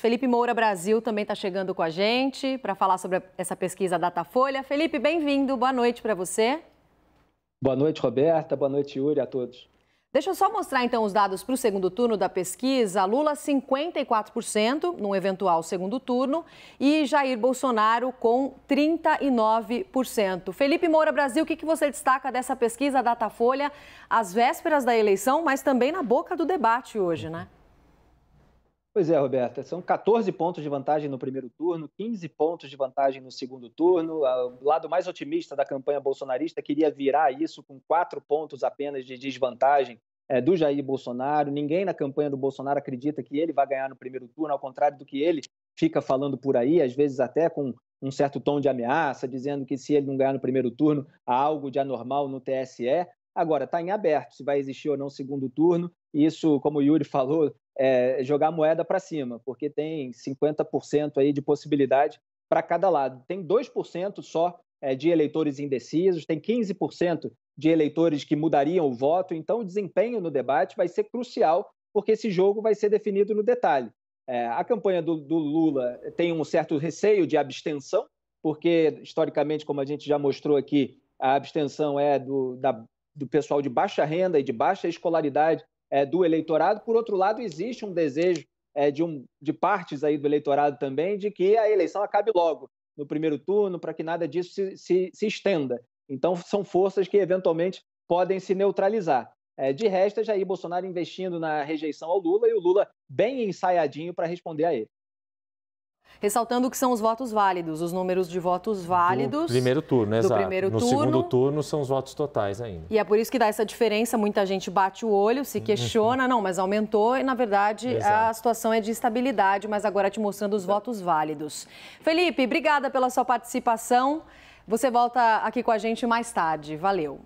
Felipe Moura Brasil também está chegando com a gente para falar sobre essa pesquisa Datafolha. Felipe, bem-vindo. Boa noite para você. Boa noite, Roberta. Boa noite, Yuri, a todos. Deixa eu só mostrar então os dados para o segundo turno da pesquisa. Lula 54% num eventual segundo turno e Jair Bolsonaro com 39%. Felipe Moura Brasil, o que, que você destaca dessa pesquisa Datafolha às vésperas da eleição, mas também na boca do debate hoje, né? Pois é, Roberta, são 14 pontos de vantagem no primeiro turno, 15 pontos de vantagem no segundo turno. Ah, o lado mais otimista da campanha bolsonarista queria virar isso com quatro pontos apenas de desvantagem é, do Jair Bolsonaro. Ninguém na campanha do Bolsonaro acredita que ele vai ganhar no primeiro turno, ao contrário do que ele fica falando por aí, às vezes até com um certo tom de ameaça, dizendo que se ele não ganhar no primeiro turno, há algo de anormal no TSE. Agora, está em aberto se vai existir ou não segundo turno. Isso, como o Yuri falou, é, jogar moeda para cima, porque tem 50% aí de possibilidade para cada lado. Tem 2% só é, de eleitores indecisos, tem 15% de eleitores que mudariam o voto, então o desempenho no debate vai ser crucial, porque esse jogo vai ser definido no detalhe. É, a campanha do, do Lula tem um certo receio de abstenção, porque historicamente, como a gente já mostrou aqui, a abstenção é do, da, do pessoal de baixa renda e de baixa escolaridade é, do eleitorado. Por outro lado, existe um desejo é, de, um, de partes aí do eleitorado também de que a eleição acabe logo no primeiro turno, para que nada disso se, se, se, estenda. Então, são forças que eventualmente podem se neutralizar. É, de resto, já é Jair Bolsonaro investindo na rejeição ao Lula e o Lula bem ensaiadinho para responder a ele. Ressaltando que são os votos válidos, os números de votos válidos. Do primeiro turno, do exato. Primeiro no turno. segundo turno são os votos totais ainda. E é por isso que dá essa diferença. Muita gente bate o olho, se uhum. questiona, não, mas aumentou e, na verdade, exato. a situação é de estabilidade. mas agora te mostrando os votos válidos. Felipe, obrigada pela sua participação. Você volta aqui com a gente mais tarde. Valeu.